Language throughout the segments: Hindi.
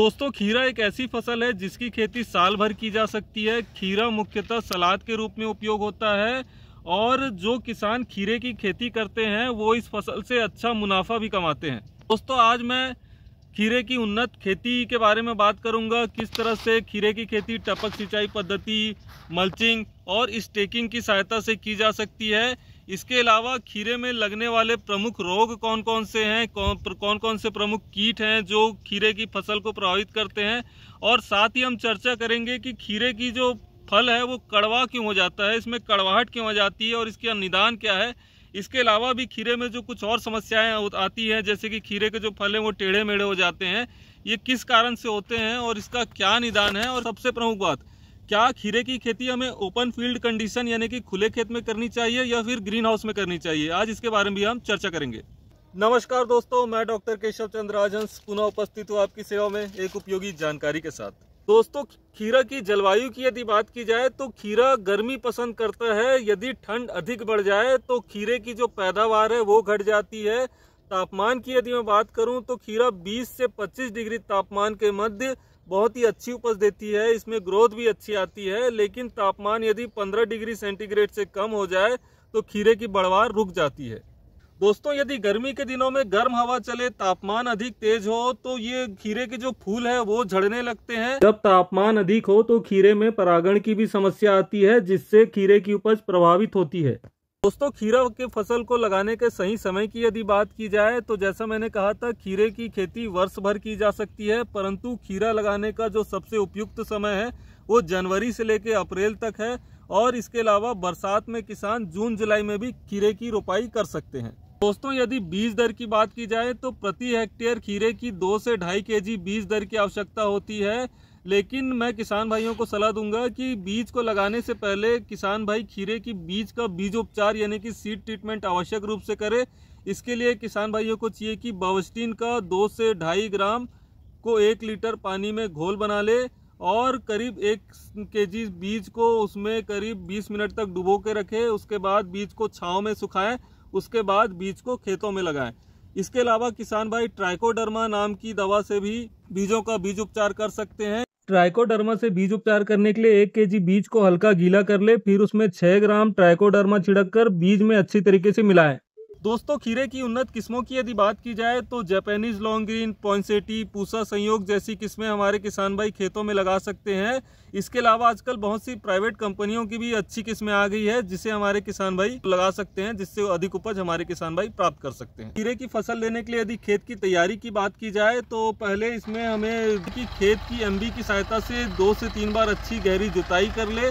दोस्तों खीरा एक ऐसी फसल है जिसकी खेती साल भर की जा सकती है खीरा मुख्यतः सलाद के रूप में उपयोग होता है और जो किसान खीरे की खेती करते हैं वो इस फसल से अच्छा मुनाफा भी कमाते हैं दोस्तों आज मैं खीरे की उन्नत खेती के बारे में बात करूंगा किस तरह से खीरे की खेती टपक सिंचाई पद्धति मल्चिंग और स्टेकिंग की सहायता से की जा सकती है इसके अलावा खीरे में लगने वाले प्रमुख रोग कौन कौन से हैं कौन कौन से प्रमुख कीट हैं जो खीरे की फसल को प्रभावित करते हैं और साथ ही हम चर्चा करेंगे कि खीरे की जो फल है वो कड़वा क्यों हो जाता है इसमें कड़वाहट क्यों हो जाती है और इसका निदान क्या है इसके अलावा भी खीरे में जो कुछ और समस्याएं आती हैं जैसे कि खीरे के जो फल हैं वो टेढ़े मेढ़े हो जाते हैं ये किस कारण से होते हैं और इसका क्या निदान है और सबसे प्रमुख बात क्या खीरे की खेती हमें ओपन फील्ड कंडीशन यानी कि खुले खेत में करनी चाहिए या फिर ग्रीन हाउस में करनी चाहिए आज इसके बारे में भी हम चर्चा करेंगे नमस्कार दोस्तों मैं डॉक्टर केशव चंद्र राजंस पुनः उपस्थित हूँ आपकी सेवा में एक उपयोगी जानकारी के साथ दोस्तों खीरा की जलवायु की यदि बात की जाए तो खीरा गर्मी पसंद करता है यदि ठंड अधिक बढ़ जाए तो खीरे की जो पैदावार है वो घट जाती है तापमान की यदि मैं बात करूं तो खीरा 20 से 25 डिग्री तापमान के मध्य बहुत ही अच्छी उपज देती है इसमें ग्रोथ भी अच्छी आती है लेकिन तापमान यदि 15 डिग्री सेंटीग्रेड से कम हो जाए तो खीरे की बढ़वार रुक जाती है दोस्तों यदि गर्मी के दिनों में गर्म हवा चले तापमान अधिक तेज हो तो ये खीरे के जो फूल है वो झड़ने लगते हैं जब तापमान अधिक हो तो खीरे में परागण की भी समस्या आती है जिससे खीरे की उपज प्रभावित होती है दोस्तों खीरा के फसल को लगाने के सही समय की यदि बात की जाए तो जैसा मैंने कहा था खीरे की खेती वर्ष भर की जा सकती है परंतु खीरा लगाने का जो सबसे उपयुक्त समय है वो जनवरी से लेकर अप्रैल तक है और इसके अलावा बरसात में किसान जून जुलाई में भी खीरे की रोपाई कर सकते हैं दोस्तों यदि बीज दर की बात की जाए तो प्रति हेक्टेयर खीरे की दो से ढाई के जी बीज दर की आवश्यकता होती है लेकिन मैं किसान भाइयों को सलाह दूंगा कि बीज को लगाने से पहले किसान भाई खीरे की बीज का बीज उपचार यानी कि सीड ट्रीटमेंट आवश्यक रूप से करे इसके लिए किसान भाइयों को चाहिए कि बावस्टीन का दो से ढाई ग्राम को एक लीटर पानी में घोल बना ले और करीब एक के जी बीज को उसमें करीब 20 मिनट तक डुबो के रखें उसके बाद बीज को छाँव में सुखाएं उसके बाद बीज को खेतों में लगाएं इसके अलावा किसान भाई ट्राइकोडर्मा नाम की दवा से भी बीजों का बीज उपचार कर सकते हैं ट्राइकोडर्मा से बीज उपचार करने के लिए एक केजी बीज को हल्का गीला कर ले फिर उसमें छः ग्राम ट्राइकोडर्मा छिड़क कर बीज में अच्छी तरीके से मिलाएं दोस्तों खीरे की उन्नत किस्मों की यदि बात की जाए तो Japanese long green Poinsett Pusa Sanyog जैसी किस्में हमारे किसान भाई खेतों में लगा सकते हैं इसके अलावा आजकल बहुत सी प्राइवेट कंपनियों की भी अच्छी किस्में आ गई है जिसे हमारे किसान भाई लगा सकते हैं जिससे अधिक उपज हमारे किसान भाई प्राप्त कर सकते हैं खीरे की फसल लेने के लिए यदि खेत की तैयारी की बात की जाए तो पहले इसमें हमें की खेत की एमबी की सहायता से दो से तीन बार अच्छी गहरी जुताई कर ले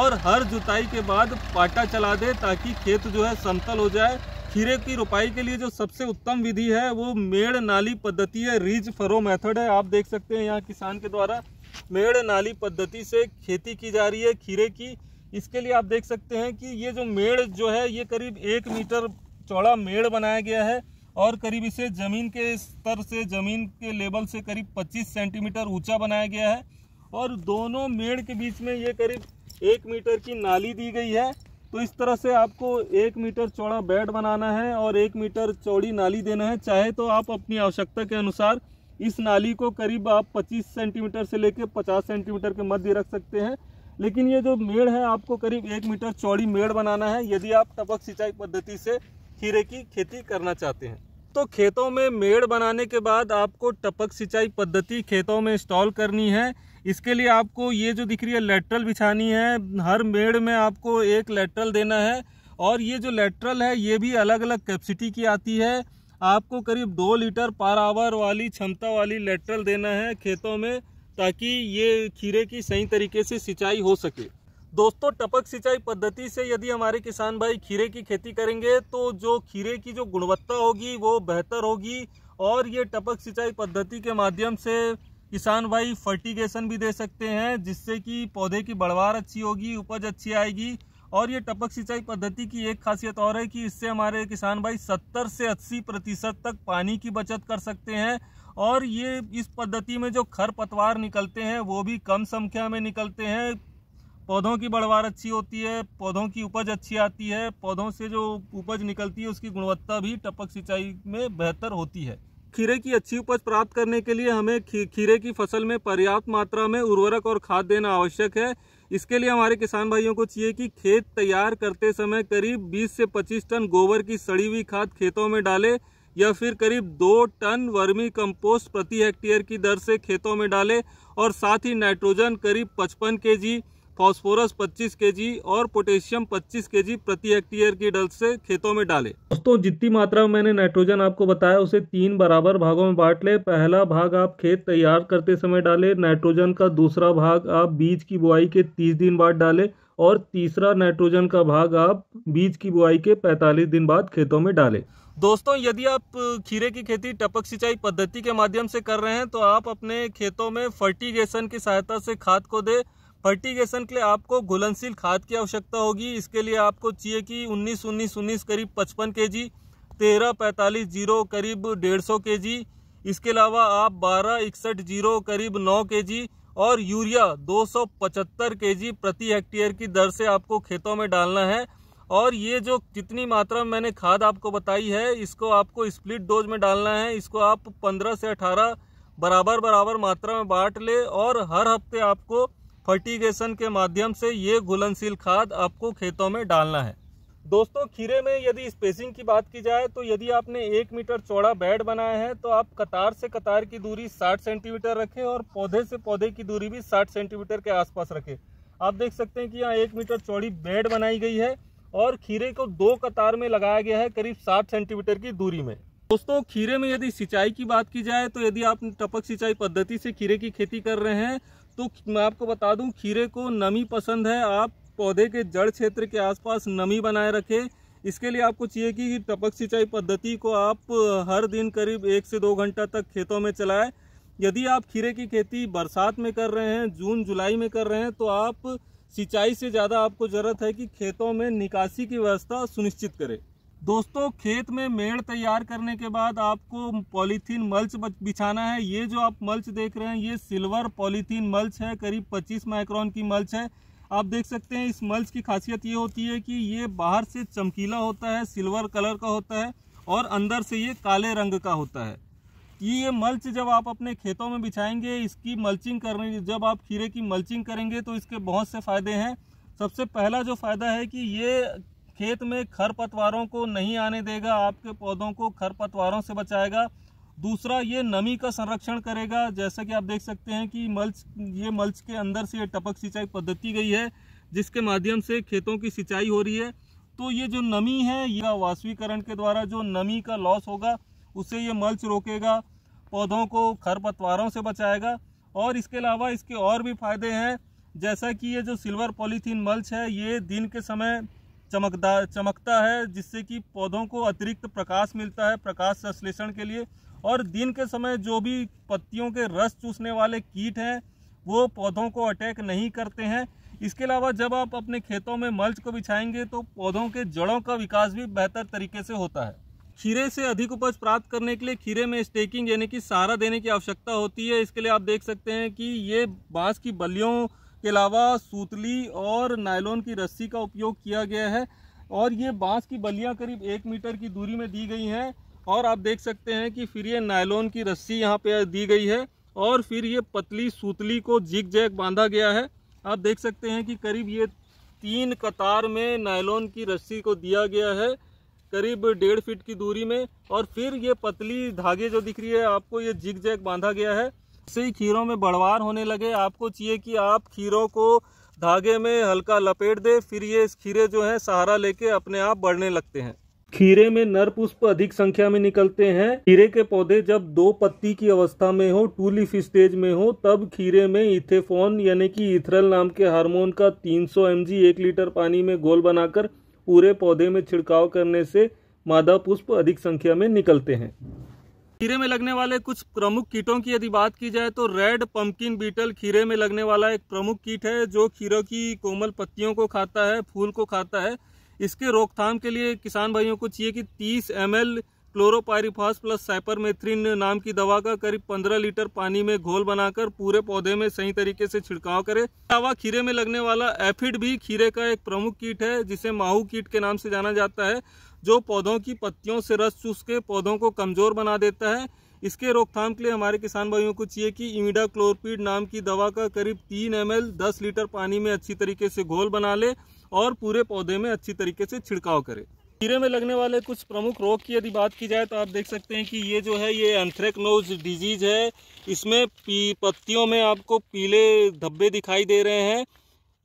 और हर जुताई के बाद पाटा चला दे ताकि खेत जो है समतल हो जाए खीरे की रोपाई के लिए जो सबसे उत्तम विधि है वो मेड़ नाली पद्धति है रीज फरो मेथड है आप देख सकते हैं यहाँ किसान के द्वारा मेड़ नाली पद्धति से खेती की जा रही है खीरे की इसके लिए आप देख सकते हैं कि ये जो मेड़ जो है ये करीब एक मीटर चौड़ा मेड़ बनाया गया है और करीब इसे ज़मीन के स्तर से ज़मीन के लेवल से करीब 25 सेंटीमीटर ऊंचा बनाया गया है और दोनों मेड़ के बीच में ये करीब एक मीटर की नाली दी गई है तो इस तरह से आपको एक मीटर चौड़ा बेड बनाना है और एक मीटर चौड़ी नाली देना है चाहे तो आप अपनी आवश्यकता के अनुसार इस नाली को करीब आप 25 सेंटीमीटर से लेकर 50 सेंटीमीटर के मध्य रख सकते हैं लेकिन ये जो मेड़ है आपको करीब एक मीटर चौड़ी मेड़ बनाना है यदि आप टपक सिंचाई पद्धति से खीरे की खेती करना चाहते हैं तो खेतों में मेड़ बनाने के बाद आपको टपक सिंचाई पद्धति खेतों में इंस्टॉल करनी है इसके लिए आपको ये जो दिख रही है लेटरल बिछानी है हर मेड़ में आपको एक लेटरल देना है और ये जो लेटरल है ये भी अलग अलग कैपेसिटी की आती है आपको करीब दो लीटर पर आवर वाली क्षमता वाली लेटरल देना है खेतों में ताकि ये खीरे की सही तरीके से सिंचाई हो सके दोस्तों टपक सिंचाई पद्धति से यदि हमारे किसान भाई खीरे की खेती करेंगे तो जो खीरे की जो गुणवत्ता होगी वो बेहतर होगी और ये टपक सिंचाई पद्धति के माध्यम से किसान भाई फर्टिगेशन भी दे सकते हैं जिससे कि पौधे की बढ़वार अच्छी होगी उपज अच्छी आएगी और ये टपक सिंचाई पद्धति की एक खासियत और है कि इससे हमारे किसान भाई 70 से 80 प्रतिशत तक पानी की बचत कर सकते हैं और ये इस पद्धति में जो खर पतवार निकलते हैं वो भी कम संख्या में निकलते हैं पौधों की बढ़वार अच्छी होती है पौधों की उपज अच्छी आती है पौधों से जो उपज निकलती है उसकी गुणवत्ता भी टपक सिंचाई में बेहतर होती है खीरे की अच्छी उपज प्राप्त करने के लिए हमें खीरे की फसल में पर्याप्त मात्रा में उर्वरक और खाद देना आवश्यक है इसके लिए हमारे किसान भाइयों को चाहिए कि खेत तैयार करते समय करीब 20 से 25 टन गोबर की सड़ी हुई खाद खेतों में डालें या फिर करीब दो टन वर्मी कंपोस्ट प्रति हेक्टेयर की दर से खेतों में डालें और साथ ही नाइट्रोजन करीब 55 जी फास्फोरस 25 के और पोटेशियम 25 के प्रति हेक्टेयर की डल से खेतों में डालें दोस्तों जितनी मात्रा में मैंने नाइट्रोजन आपको बताया उसे तीन बराबर भागों में बांट लें पहला भाग आप खेत तैयार करते समय डालें नाइट्रोजन का दूसरा भाग आप बीज की बुआई के तीस दिन बाद डालें और तीसरा नाइट्रोजन का भाग आप बीज की बुआई के पैतालीस दिन बाद खेतों में डालें दोस्तों यदि आप खीरे की खेती टपक सिंचाई पद्धति के माध्यम से कर रहे हैं तो आप अपने खेतों में फर्टिगेशन की सहायता से खाद को दें फर्टिगेशन के लिए आपको घुलनशील खाद की आवश्यकता होगी इसके लिए आपको चाहिए कि उन्नीस उन्नीस उन्नीस करीब पचपन के जी तेरह पैंतालीस जीरो करीब डेढ़ सौ के जी इसके अलावा आप बारह इकसठ जीरो करीब नौ के जी और यूरिया दो सौ पचहत्तर के जी प्रति हेक्टेयर की दर से आपको खेतों में डालना है और ये जो कितनी मात्रा में मैंने खाद आपको बताई है इसको आपको स्प्लिट डोज में डालना है इसको आप पंद्रह से अठारह बराबर बराबर मात्रा में बांट ले और हर हफ्ते आपको फर्टिगेशन के माध्यम से ये घुलनशील खाद आपको खेतों में डालना है दोस्तों खीरे में यदि स्पेसिंग की बात की जाए तो यदि आपने एक मीटर चौड़ा बेड बनाया है तो आप कतार से कतार की दूरी 60 सेंटीमीटर रखें और पौधे से पौधे की दूरी भी 60 सेंटीमीटर के आसपास रखें आप देख सकते हैं कि यहाँ एक मीटर चौड़ी बेड बनाई गई है और खीरे को दो कतार में लगाया गया है करीब साठ सेंटीमीटर की दूरी में दोस्तों खीरे में यदि सिंचाई की बात की जाए तो यदि आप टपक सिंचाई पद्धति से खीरे की खेती कर रहे हैं तो मैं आपको बता दूं खीरे को नमी पसंद है आप पौधे के जड़ क्षेत्र के आसपास नमी बनाए रखें इसके लिए आपको चाहिए कि टपक सिंचाई पद्धति को आप हर दिन करीब एक से दो घंटा तक खेतों में चलाएं यदि आप खीरे की खेती बरसात में कर रहे हैं जून जुलाई में कर रहे हैं तो आप सिंचाई से ज़्यादा आपको ज़रूरत है कि खेतों में निकासी की व्यवस्था सुनिश्चित करें दोस्तों खेत में मेड़ तैयार करने के बाद आपको पॉलीथीन मल्च बिछाना है ये जो आप मल्च देख रहे हैं ये सिल्वर पॉलीथीन मल्च है करीब 25 माइक्रोन की मल्च है आप देख सकते हैं इस मल्च की खासियत ये होती है कि ये बाहर से चमकीला होता है सिल्वर कलर का होता है और अंदर से ये काले रंग का होता है ये मल्च जब आप अपने खेतों में बिछाएंगे इसकी मल्चिंग करने जब आप खीरे की मल्चिंग करेंगे तो इसके बहुत से फ़ायदे हैं सबसे पहला जो फ़ायदा है कि ये खेत में खरपतवारों को नहीं आने देगा आपके पौधों को खरपतवारों से बचाएगा दूसरा ये नमी का संरक्षण करेगा जैसा कि आप देख सकते हैं कि मल्च ये मल्च के अंदर से ये टपक सिंचाई पद्धति गई है जिसके माध्यम से खेतों की सिंचाई हो रही है तो ये जो नमी है या वास्वीकरण के द्वारा जो नमी का लॉस होगा उसे ये मल्च रोकेगा पौधों को खरपतवारों से बचाएगा और इसके अलावा इसके और भी फायदे हैं जैसा कि ये जो सिल्वर पॉलीथीन मल्च है ये दिन के समय चमकदार चमकता है जिससे कि पौधों को अतिरिक्त प्रकाश मिलता है प्रकाश संश्लेषण के लिए और दिन के समय जो भी पत्तियों के रस चूसने वाले कीट हैं वो पौधों को अटैक नहीं करते हैं इसके अलावा जब आप अपने खेतों में मल्च को बिछाएंगे तो पौधों के जड़ों का विकास भी बेहतर तरीके से होता है खीरे से अधिक उपज प्राप्त करने के लिए खीरे में स्टेकिंग यानी कि सहारा देने की आवश्यकता होती है इसके लिए आप देख सकते हैं कि ये बाँस की बलियों इसके अलावा सूतली और नायलोन की रस्सी का उपयोग किया गया है और ये बांस की बलियां करीब एक मीटर की दूरी में दी गई हैं और आप देख सकते हैं कि फिर ये नायलोन की रस्सी यहाँ पे दी गई है और फिर ये पतली सूतली को जिग जैग बांधा गया है आप देख सकते हैं कि करीब ये तीन कतार में नायलोन की रस्सी को दिया गया है करीब डेढ़ फीट की दूरी में और फिर ये पतली धागे जो दिख रही है आपको ये जिग जैग बांधा गया है से ही खीरों में बढ़वार होने लगे आपको चाहिए कि आप खीरों को धागे में हल्का लपेट दे फिर ये खीरे जो हैं सहारा लेके अपने आप बढ़ने लगते हैं खीरे में नर पुष्प अधिक संख्या में निकलते हैं खीरे के पौधे जब दो पत्ती की अवस्था में हो टूलिफ स्टेज में हो तब खीरे में इथेफोन यानी कि इथरल नाम के हार्मोन का 300 सौ एम एक लीटर पानी में घोल बनाकर पूरे पौधे में छिड़काव करने से मादा पुष्प अधिक संख्या में निकलते हैं खीरे में लगने वाले कुछ प्रमुख कीटों की यदि बात की जाए तो रेड पंपकिन बीटल खीरे में लगने वाला एक प्रमुख कीट है जो खीरों की कोमल पत्तियों को खाता है फूल को खाता है इसके रोकथाम के लिए किसान भाइयों को चाहिए कि 30 एम क्लोरोपायरीफॉस प्लस साइपरमेथ्रिन नाम की दवा का करीब 15 लीटर पानी में घोल बनाकर पूरे पौधे में सही तरीके से छिड़काव करें अलावा खीरे में लगने वाला एफिड भी खीरे का एक प्रमुख कीट है जिसे माहू कीट के नाम से जाना जाता है जो पौधों की पत्तियों से रस चूस के पौधों को कमजोर बना देता है इसके रोकथाम के लिए हमारे किसान भाइयों को चाहिए कि इमिडा क्लोरपीड नाम की दवा का करीब तीन एम एल दस लीटर पानी में अच्छी तरीके से घोल बना ले और पूरे पौधे में अच्छी तरीके से छिड़काव करें खीरे में लगने वाले कुछ प्रमुख रोग की यदि बात की जाए तो आप देख सकते हैं कि ये जो है ये एंथ्रेक्नोज डिजीज है इसमें पी पत्तियों में आपको पीले धब्बे दिखाई दे रहे हैं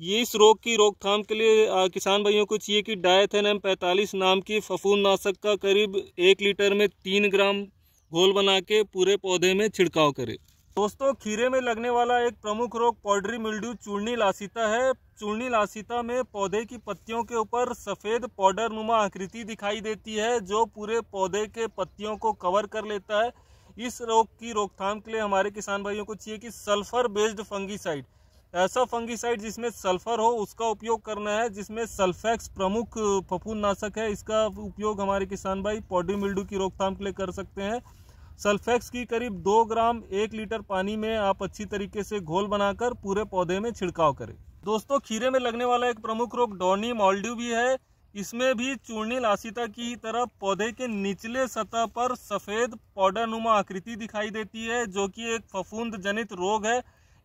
ये इस रोग की रोकथाम के लिए आ, किसान भाइयों को चाहिए कि डायथेन एम पैंतालीस नाम की फफूंदनाशक का करीब एक लीटर में तीन ग्राम घोल बना के पूरे पौधे में छिड़काव करें दोस्तों खीरे में लगने वाला एक प्रमुख रोग पॉडरी मिल्ड्यू चूर्णी लासिता है चूर्णी लासिता में पौधे की पत्तियों के ऊपर सफ़ेद पाउडर नुमा आकृति दिखाई देती है जो पूरे पौधे के पत्तियों को कवर कर लेता है इस रोग की रोकथाम के लिए हमारे किसान भाइयों को चाहिए कि सल्फर बेस्ड फंगीसाइड ऐसा फंगीसाइड जिसमें सल्फर हो उसका उपयोग करना है जिसमें सल्फेक्स प्रमुख फफूंदनाशक है इसका उपयोग हमारे किसान भाई पॉडी मिल्डू की रोकथाम के लिए कर सकते हैं सल्फेक्स की करीब दो ग्राम एक लीटर पानी में आप अच्छी तरीके से घोल बनाकर पूरे पौधे में छिड़काव करें दोस्तों खीरे में लगने वाला एक प्रमुख रोग डॉनी मॉल्ड्यू भी है इसमें भी चूर्णी लासिता की तरह पौधे के निचले सतह पर सफ़ेद पौडर नुमा आकृति दिखाई देती है जो कि एक फफूंद जनित रोग है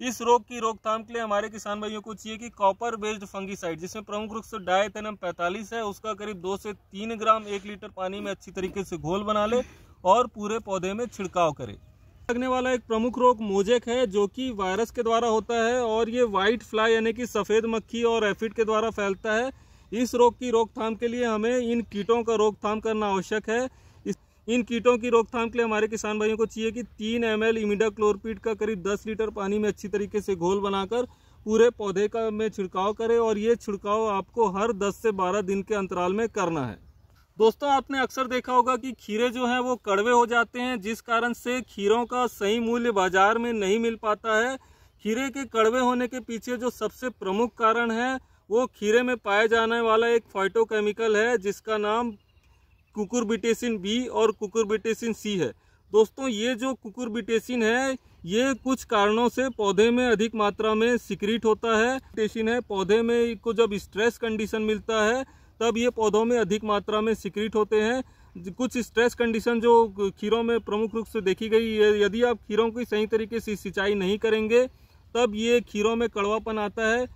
इस रोग की रोकथाम के लिए हमारे किसान भाइयों को चाहिए कि कॉपर बेस्ड फंगीसाइड जिसमें प्रमुख रूप से डायथेनम 45 है उसका करीब दो से तीन ग्राम एक लीटर पानी में अच्छी तरीके से घोल बना ले और पूरे पौधे में छिड़काव करें लगने वाला एक प्रमुख रोग मोजेक है जो कि वायरस के द्वारा होता है और ये व्हाइट फ्लाई यानी कि सफ़ेद मक्खी और एफिड के द्वारा फैलता है इस रोग की रोकथाम के लिए हमें इन कीटों का रोकथाम करना आवश्यक है इस इन कीटों की रोकथाम के लिए हमारे किसान भाइयों को चाहिए कि तीन एम एल इमिडा क्लोरपीट का करीब दस लीटर पानी में अच्छी तरीके से घोल बनाकर पूरे पौधे का में छिड़काव करें और ये छिड़काव आपको हर दस से बारह दिन के अंतराल में करना है दोस्तों आपने अक्सर देखा होगा कि खीरे जो हैं वो कड़वे हो जाते हैं जिस कारण से खीरों का सही मूल्य बाजार में नहीं मिल पाता है खीरे के कड़वे होने के पीछे जो सबसे प्रमुख कारण है वो खीरे में पाया जाने वाला एक फाइटोकेमिकल है जिसका नाम कुकुरबिटेसिन बी और कुकुरबिटेसिन सी है दोस्तों ये जो कुकुरबिटेसिन है ये कुछ कारणों से पौधे में अधिक मात्रा में सिक्रीट होता है टेसिन है पौधे में को जब स्ट्रेस कंडीशन मिलता है तब ये पौधों में अधिक मात्रा में सिक्रिट होते हैं कुछ स्ट्रेस कंडीशन जो खीरों में प्रमुख रूप से देखी गई है यदि आप खीरों की सही तरीके से सिंचाई नहीं करेंगे तब ये खीरों में कड़वापन आता है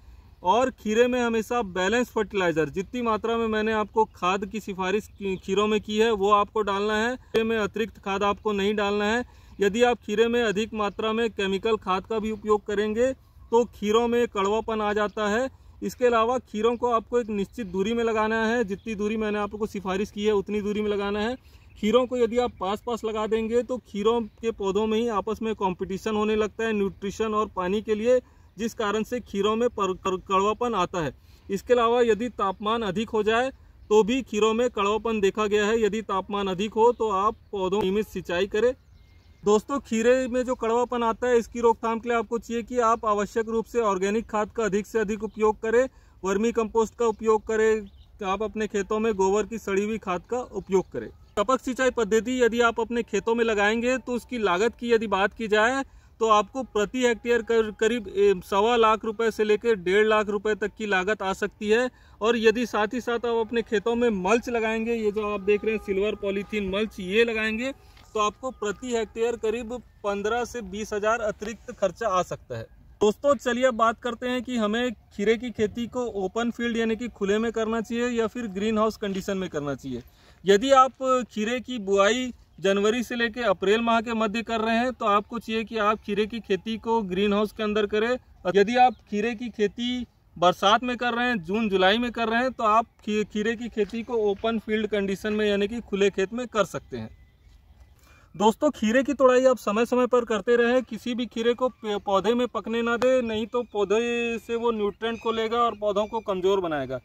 और खीरे में हमेशा बैलेंस फर्टिलाइज़र जितनी मात्रा में मैंने आपको खाद की सिफारिश खीरों में की है वो आपको डालना है खीरे में अतिरिक्त खाद आपको नहीं डालना है यदि आप खीरे में अधिक मात्रा में केमिकल खाद का भी उपयोग करेंगे तो खीरों में कड़वापन आ जाता है इसके अलावा खीरों को आपको एक निश्चित दूरी में लगाना है जितनी दूरी मैंने आपको सिफारिश की है उतनी दूरी में लगाना है खीरों को यदि आप पास पास लगा देंगे तो खीरों के पौधों में ही आपस में कंपटीशन होने लगता है न्यूट्रिशन और पानी के लिए जिस कारण से खीरों में कड़वापन आता है इसके अलावा यदि तापमान अधिक हो जाए तो भी खीरों में कड़वापन देखा गया है यदि तापमान अधिक हो तो आप पौधों नियमित सिंचाई करें दोस्तों खीरे में जो कड़वापन आता है इसकी रोकथाम के लिए आपको चाहिए कि आप आवश्यक रूप से ऑर्गेनिक खाद का अधिक से अधिक उपयोग करें वर्मी कंपोस्ट का उपयोग करें आप अपने खेतों में गोबर की सड़ी हुई खाद का उपयोग करें टपक सिंचाई पद्धति यदि आप अपने खेतों में लगाएंगे तो उसकी लागत की यदि बात की जाए तो आपको प्रति हेक्टेयर कर, करीब सवा लाख रुपए से लेकर डेढ़ लाख रुपए तक की लागत आ सकती है और यदि साथ ही साथ आप अपने खेतों में मल्च लगाएंगे ये जो आप देख रहे हैं सिल्वर पॉलीथीन मल्च ये लगाएंगे तो आपको प्रति हेक्टेयर करीब पंद्रह से बीस हजार अतिरिक्त खर्चा आ सकता है दोस्तों चलिए अब बात करते हैं कि हमें खीरे की खेती को ओपन फील्ड यानी कि खुले में करना चाहिए या फिर ग्रीन हाउस कंडीशन में करना चाहिए यदि आप खीरे की बुआई जनवरी से लेकर अप्रैल माह के मध्य कर रहे हैं तो आपको चाहिए कि आप खीरे की खेती को ग्रीन हाउस के अंदर करें यदि आप खीरे की खेती बरसात में कर रहे हैं जून जुलाई में कर रहे हैं तो आप खीरे की खेती को ओपन फील्ड कंडीशन में यानी कि खुले खेत में कर सकते हैं दोस्तों खीरे की तोड़ाई आप समय समय पर करते रहें किसी भी खीरे को पौधे में पकने ना दे नहीं तो पौधे से वो न्यूट्रेंट को लेगा और पौधों को कमज़ोर बनाएगा